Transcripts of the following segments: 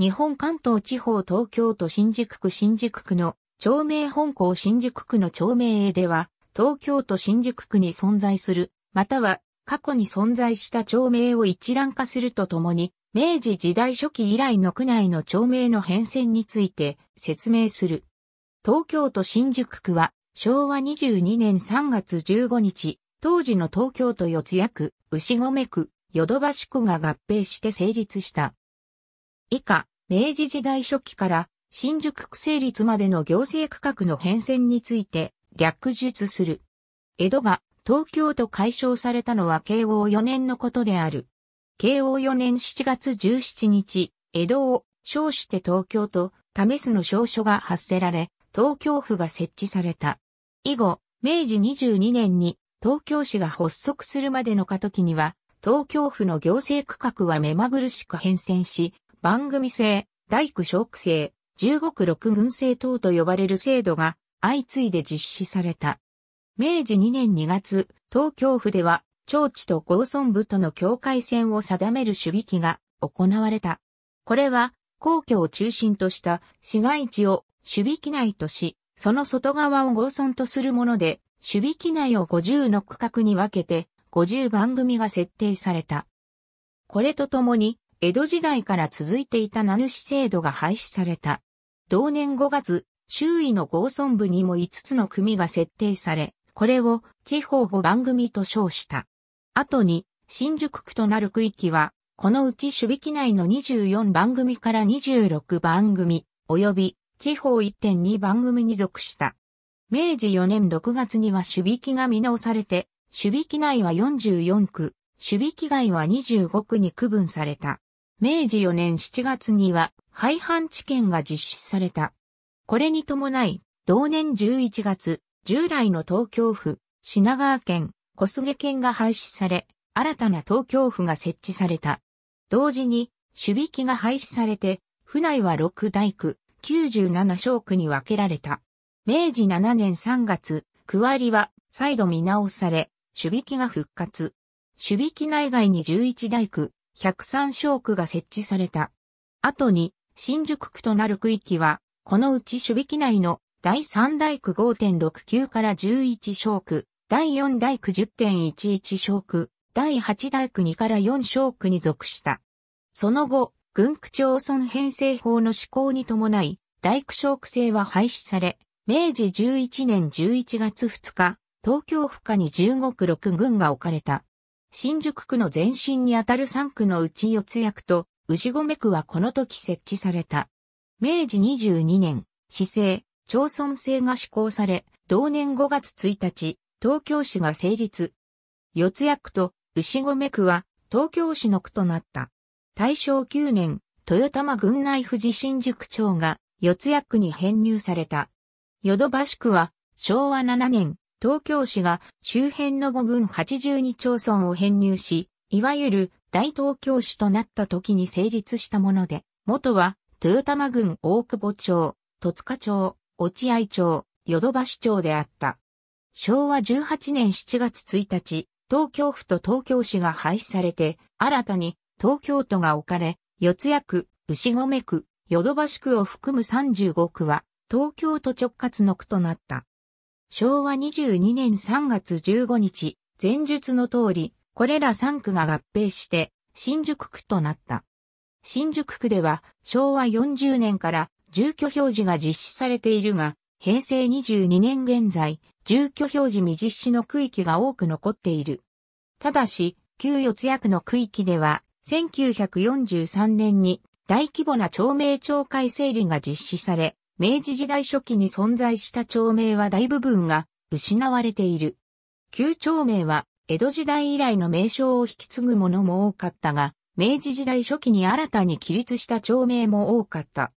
日本関東地方東京都新宿区新宿区の町名本校新宿区の町名へでは、東京都新宿区に存在する、または過去に存在した町名を一覧化するとともに、明治時代初期以来の区内の町名の変遷について説明する。東京都新宿区は昭和22年3月15日、当時の東京都四谷区、牛込区、ヨドバシ区が合併して成立した以下、明治時代初期から新宿区成立までの行政区画の変遷について略述する。江戸が東京都解消されたのは慶応4年のことである。慶応4年7月17日、江戸を称して東京と試すの証書が発せられ、東京府が設置された。以後、明治22年に東京市が発足するまでの過渡期には、東京府の行政区画は目まぐるしく変遷し、番組制、大工小区制、十国六軍制等と呼ばれる制度が相次いで実施された。明治2年2月、東京府では、町地と郷村部との境界線を定める守備機が行われた。これは、皇居を中心とした市街地を守備機内とし、その外側を郷村とするもので、守備機内を50の区画に分けて、50番組が設定された。これとともに、江戸時代から続いていた名主制度が廃止された。同年5月、周囲の合村部にも5つの組が設定され、これを地方5番組と称した。後に、新宿区となる区域は、このうち守備機内の24番組から26番組、及び地方1.2番組に属した。明治4年6月には守備機が見直されて、守備機内は44区、守備機外は25区に区分された。明治4年7月には廃藩置県が実施された。これに伴い、同年11月、従来の東京府、品川県、小菅県が廃止され、新たな東京府が設置された。同時に、守備機が廃止されて、府内は6大区、97小区に分けられた。明治7年3月、区割りは再度見直され、守備機が復活。守備機内外に11大区、103小区が設置された。後に、新宿区となる区域は、このうち守備機内の第3大区5.69から11小区、第4大区10.11小区、第8大区2から4小区に属した。その後、軍区町村編成法の施行に伴い、大区小区制は廃止され、明治11年11月2日、東京府下に15区6軍が置かれた。新宿区の前身にあたる3区のうち四谷区と牛込区はこの時設置された。明治22年、市政、町村制が施行され、同年5月1日、東京市が成立。四谷区と牛込区は東京市の区となった。大正9年、豊玉郡内富士新宿町が四谷区に編入された。ヨドバシ区は昭和7年、東京市が周辺の5郡82町村を編入し、いわゆる大東京市となった時に成立したもので、元は豊玉郡大久保町、戸塚町、落合町、ヨドバシ町であった。昭和18年7月1日、東京府と東京市が廃止されて、新たに東京都が置かれ、四谷区、牛込区、ヨドバシ区を含む35区は、東京都直轄の区となった。昭和22年3月15日、前述の通り、これら3区が合併して、新宿区となった。新宿区では、昭和40年から住居表示が実施されているが、平成22年現在、住居表示未実施の区域が多く残っている。ただし、旧四谷区の区域では、1943年に大規模な町名町会整理が実施され、明治時代初期に存在した町名は大部分が失われている。旧町名は江戸時代以来の名称を引き継ぐものも多かったが、明治時代初期に新たに起立した町名も多かった。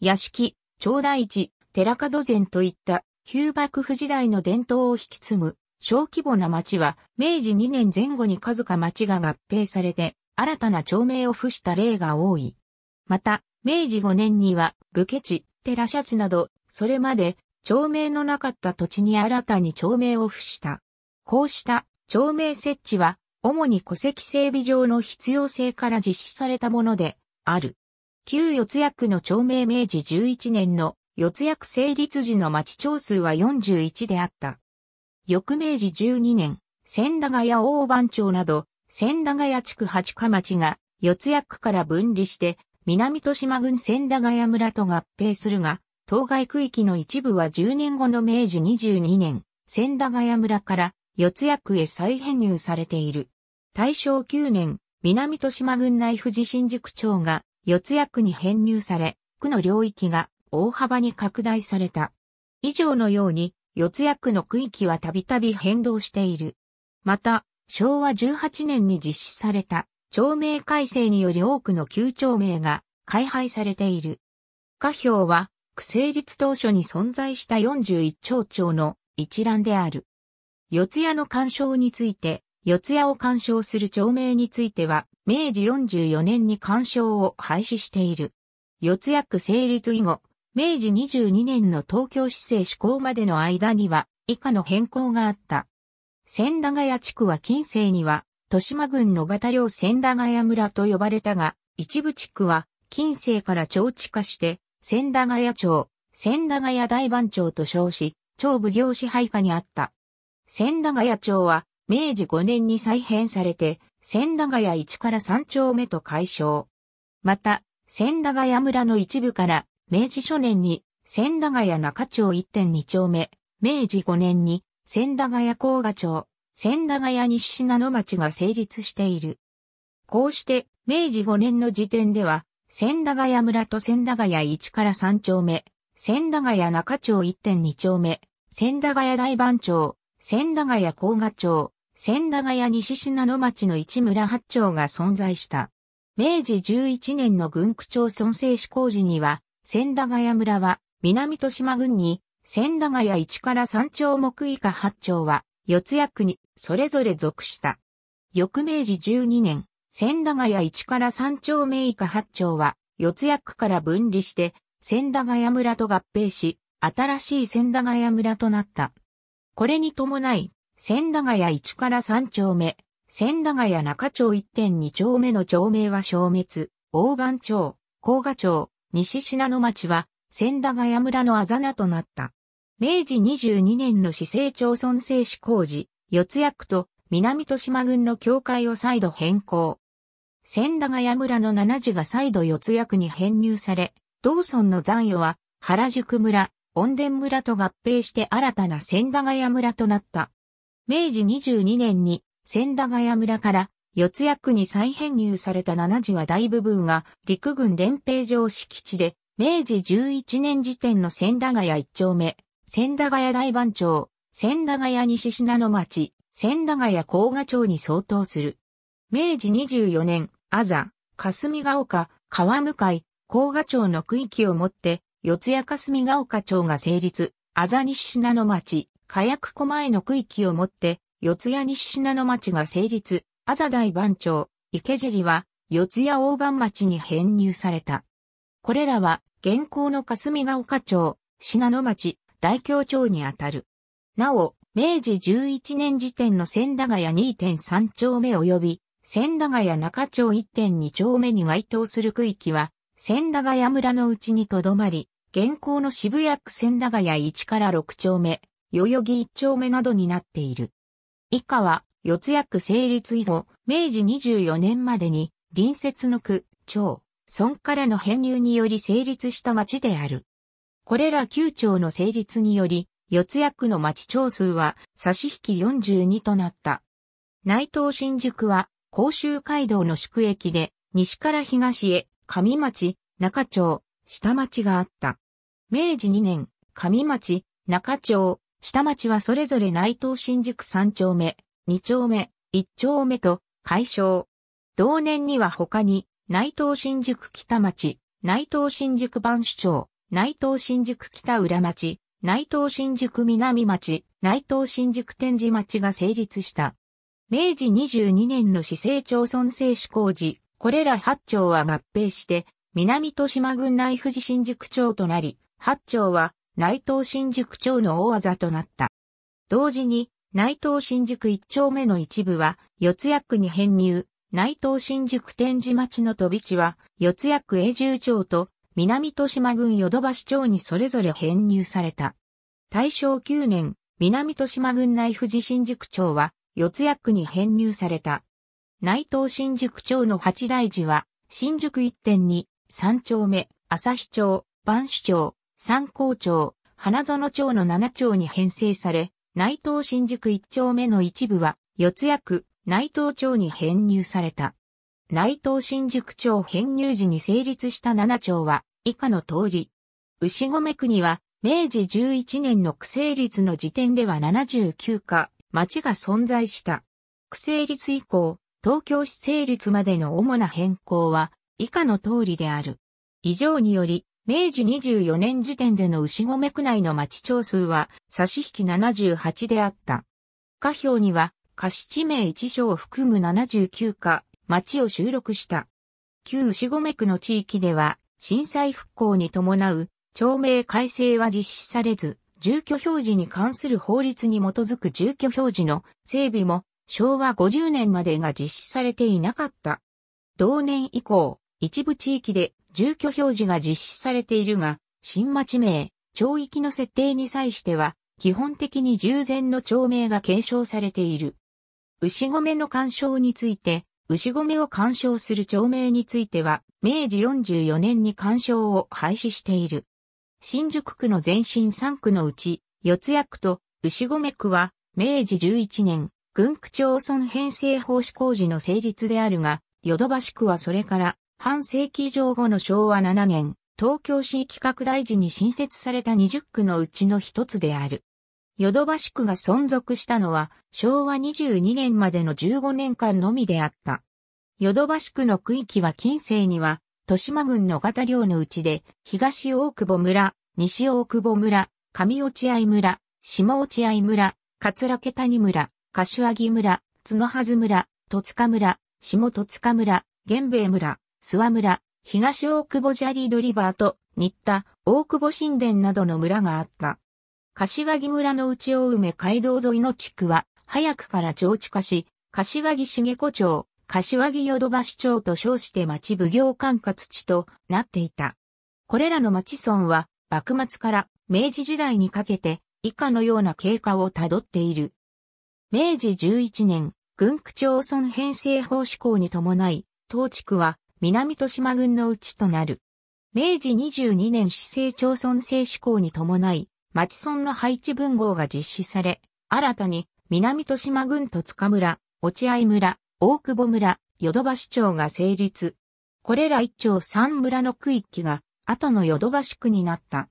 屋敷、町大地、寺門前といった旧幕府時代の伝統を引き継ぐ小規模な町は明治2年前後に数か町が合併されて新たな町名を付した例が多い。また、明治5年には武家地、寺シャなど、それまで町名のなかった土地に新たに町名を付した。こうした町名設置は、主に戸籍整備上の必要性から実施されたものである。旧四谷区の町名明治11年の四谷区成立時の町町数は41であった。翌明治12年、千駄ヶ谷大番町など、千駄ヶ谷地区八日町が四谷区から分離して南豊島郡千駄ヶ谷村と合併するが、当該区域の一部は10年後の明治22年、千駄ヶ谷村から四谷区へ再編入されている。大正9年、南豊島郡内富士新宿町が四谷区に編入され、区の領域が大幅に拡大された。以上のように、四谷区の区域はたびたび変動している。また、昭和18年に実施された町名改正により多くの旧町名が改廃されている。下表は、区成立当初に存在した41町町の一覧である。四谷の干渉について、四谷を干渉する町名については、明治44年に干渉を廃止している。四谷区成立以後、明治22年の東京市政施行までの間には、以下の変更があった。千駄ヶ谷地区は近世には、豊島郡野方領千駄ヶ谷村と呼ばれたが、一部地区は近世から町地化して、千駄ヶ谷町、千駄ヶ谷大番町と称し、町奉行支配下にあった。千駄ヶ谷町は、明治5年に再編されて、千駄ヶ谷1から3丁目と解消。また、千駄ヶ谷村の一部から、明治初年に、千駄ヶ谷中町1.2丁目、明治5年に、千駄ヶ谷甲賀町、千駄ヶ谷西品野町が成立している。こうして、明治5年の時点では、千駄ヶ谷村と千駄ヶ谷1から3丁目、千駄ヶ谷中町1.2丁目、千駄ヶ谷大番町、千駄ヶ谷甲賀町、千駄ヶ谷西品野町の一村八町が存在した。明治11年の軍区町村制施工時には、千駄ヶ谷村は南豊島郡に、千駄ヶ谷1から3丁目以下8町は四谷区に、それぞれ属した。翌明治12年、千駄ヶ谷1から3丁目以下8丁は、四谷区から分離して、千駄ヶ谷村と合併し、新しい千駄ヶ谷村となった。これに伴い、千駄ヶ谷1から3丁目、千駄ヶ谷中町1.2丁目の町名は消滅、大番町、甲賀町、西品野町は、千駄ヶ谷村のあざなとなった。明治22年の市政町村制施工事、四谷区と南豊島郡の境界を再度変更。千駄ヶ谷村の七字が再度四谷区に編入され、道村の残余は原宿村、温田村と合併して新たな千駄ヶ谷村となった。明治22年に千駄ヶ谷村から四谷区に再編入された七字は大部分が陸軍連兵場敷地で、明治11年時点の千駄ヶ谷一丁目、千駄ヶ谷大番町、千駄ヶ谷西品の町、千駄ヶ谷甲賀町に相当する。明治24年、阿ざ、霞ヶ丘、川向甲賀町の区域をもって、四谷霞ヶ丘町が成立、阿ざ西品の町、火薬小前の区域をもって、四谷西品の町が成立、阿ざ大番町、池尻は、四谷大番町に編入された。これらは、現行の霞ヶ丘町、品の町、大京町にあたる。なお、明治11年時点の千駄ヶ谷2.3丁目及び、千駄ヶ谷中町1.2丁目に該当する区域は、千駄ヶ谷村のうちにとどまり、現行の渋谷区千駄ヶ谷1から6丁目、代々木1丁目などになっている。以下は、四谷区成立以後、明治24年までに、隣接の区、町、村からの編入により成立した町である。これら9町の成立により、四谷区の町長数は差し引き42となった。内藤新宿は甲州街道の宿駅で西から東へ上町、中町、下町があった。明治2年、上町、中町、下町はそれぞれ内藤新宿3丁目、2丁目、1丁目と解消。同年には他に内藤新宿北町、内藤新宿番主町、内藤新宿北浦町、内藤新宿南町、内藤新宿天寺町が成立した。明治22年の市政町村制施工時、これら八町は合併して、南豊島郡内富士新宿町となり、八町は内藤新宿町の大技となった。同時に、内藤新宿一丁目の一部は、四谷区に編入、内藤新宿天寺町の飛び地は、四谷区永住町と南豊島郡ヨドバ町にそれぞれ編入された。大正9年、南豊島郡内富士新宿町は、四谷区に編入された。内藤新宿町の八大寺は、新宿1.2、三丁目、日町、番市町、三高町、花園町の七町に編成され、内藤新宿一丁目の一部は、四谷区、内藤町に編入された。内藤新宿町編入時に成立した7町は以下の通り。牛込区には明治11年の区成立の時点では79か町が存在した。区成立以降、東京市成立までの主な変更は以下の通りである。以上により、明治24年時点での牛込区内の町町数は差し引き78であった。下表には、貸地名1章を含む79か町を収録した。旧牛込区の地域では、震災復興に伴う、町名改正は実施されず、住居表示に関する法律に基づく住居表示の整備も、昭和50年までが実施されていなかった。同年以降、一部地域で住居表示が実施されているが、新町名、町域の設定に際しては、基本的に従前の町名が継承されている。牛込の干渉について、牛込を干渉する町名については、明治44年に干渉を廃止している。新宿区の前身3区のうち、四谷区と牛込区は、明治11年、軍区町村編成法施工事の成立であるが、ヨドバシ区はそれから、半世紀以上後の昭和7年、東京市域拡大時に新設された20区のうちの一つである。ヨドバシ区が存続したのは昭和22年までの15年間のみであった。ヨドバシ区の区域は近世には、豊島郡の型寮のうちで、東大久保村、西大久保村、上落合村、下落合村、桂城谷村、柏木村、角筈村、戸塚村、下戸塚村、玄兵村、諏訪村、東大久保砂利ドリバーと、新田、大久保神殿などの村があった。柏木村の内埋め街道沿いの地区は、早くから上地化し、柏木重子町、柏木淀橋町と称して町奉行管轄地となっていた。これらの町村は、幕末から明治時代にかけて、以下のような経過をたどっている。明治11年、軍区町村編成法施行に伴い、当地区は南豊島郡のうちとなる。明治22年市政町村制施行に伴い、マチソンの配置分号が実施され、新たに南豊島郡戸塚村、落合村、大久保村、ヨドバシ町が成立。これら一町三村の区域が後のヨドバシ区になった。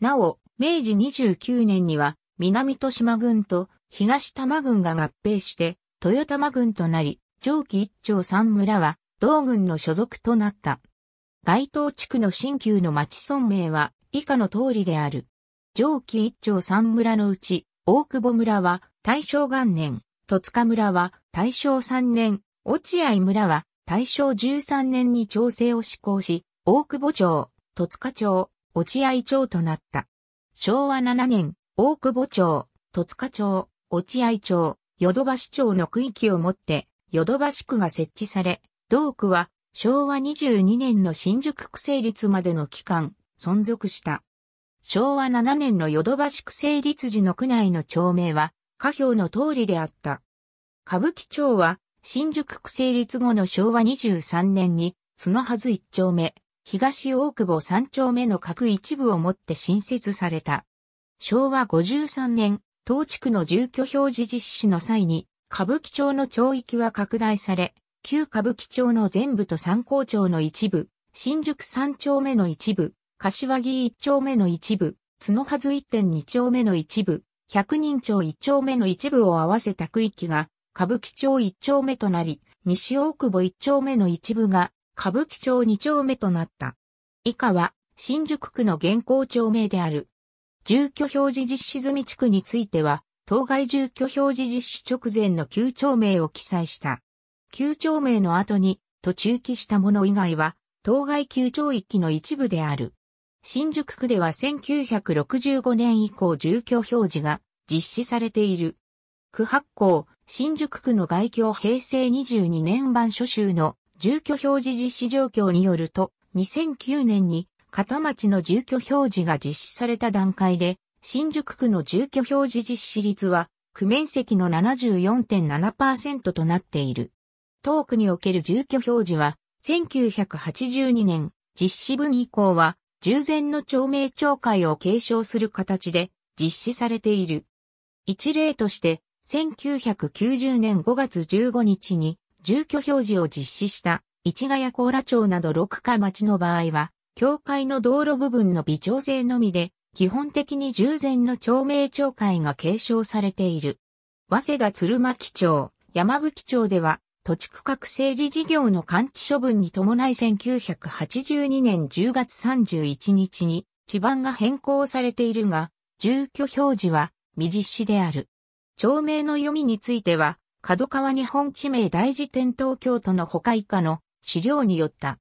なお、明治29年には南豊島郡と東多摩郡が合併して豊玉郡となり、上記一町三村は同郡の所属となった。該当地区の新旧の町村名は以下の通りである。上記一丁三村のうち、大久保村は大正元年、戸塚村は大正三年、落合村は大正十三年に調整を施行し、大久保町、戸塚町、落合町となった。昭和7年、大久保町、戸塚町、落合町、ヨドバシ町の区域をもって、ヨドバシ区が設置され、同区は昭和22年の新宿区成立までの期間、存続した。昭和7年のヨドバシ区成立時の区内の町名は、下表の通りであった。歌舞伎町は、新宿区成立後の昭和23年に、角はず1丁目、東大久保3丁目の各一部をもって新設された。昭和53年、当地区の住居表示実施の際に、歌舞伎町の町域は拡大され、旧歌舞伎町の全部と三高町の一部、新宿三丁目の一部、柏木一丁目の一部、角はず点二丁目の一部、百人町一丁目の一部を合わせた区域が、歌舞伎町一丁目となり、西大久保一丁目の一部が、歌舞伎町二丁目となった。以下は、新宿区の現行町名である。住居表示実施済み地区については、当該住居表示実施直前の旧町名を記載した。旧町名の後に、途中記したもの以外は、当該旧町域の一部である。新宿区では1965年以降住居表示が実施されている。区発行、新宿区の外境平成22年版初週の住居表示実施状況によると、2009年に片町の住居表示が実施された段階で、新宿区の住居表示実施率は、区面積の74.7%となっている。当区における住居表示は、1982年実施分以降は、従前の町名町会を継承する形で実施されている。一例として、1990年5月15日に住居表示を実施した市ヶ谷甲羅町など6か町の場合は、境界の道路部分の微調整のみで、基本的に従前の町名町会が継承されている。早稲田鶴巻町、山吹町では、土地区画整理事業の完治処分に伴い1982年10月31日に地盤が変更されているが、住居表示は未実施である。町名の読みについては、角川日本地名大辞典東京都の他以下の資料によった。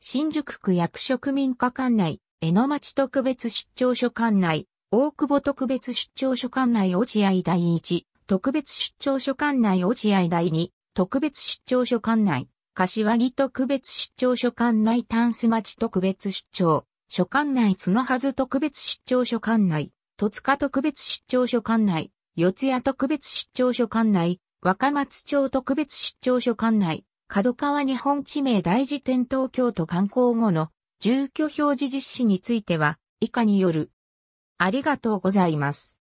新宿区役職民家管内、江ノ町特別出張所管内、大久保特別出張所管内落合第1、特別出張所管内落合第2、特別出張所管内、柏木特別出張所管内丹ン町特別出張、所管内角はず特別出張所管内、戸塚特別出張所管内、四谷特別出張所管内、若松町特別出張所管内、角川日本地名大辞典東京都観光後の住居表示実施については以下による。ありがとうございます。